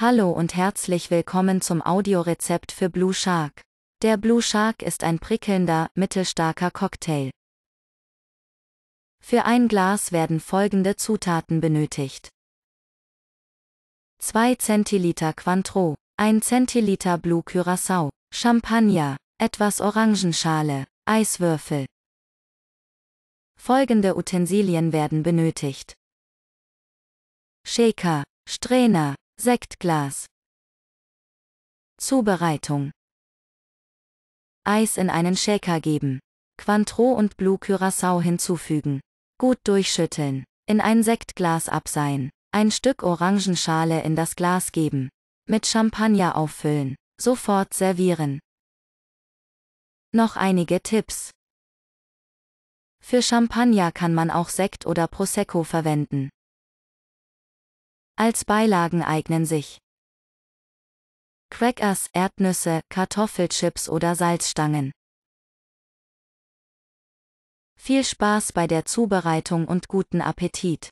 Hallo und herzlich willkommen zum Audiorezept für Blue Shark. Der Blue Shark ist ein prickelnder, mittelstarker Cocktail. Für ein Glas werden folgende Zutaten benötigt. 2 Zentiliter Quantro, 1 Zentiliter Blue Curacao, Champagner, etwas Orangenschale, Eiswürfel. Folgende Utensilien werden benötigt. Shaker, Strainer, Sektglas. Zubereitung. Eis in einen Shaker geben. Quantro und Blue Curacao hinzufügen. Gut durchschütteln. In ein Sektglas abseihen. Ein Stück Orangenschale in das Glas geben. Mit Champagner auffüllen. Sofort servieren. Noch einige Tipps. Für Champagner kann man auch Sekt oder Prosecco verwenden. Als Beilagen eignen sich Crackers, Erdnüsse, Kartoffelchips oder Salzstangen. Viel Spaß bei der Zubereitung und guten Appetit!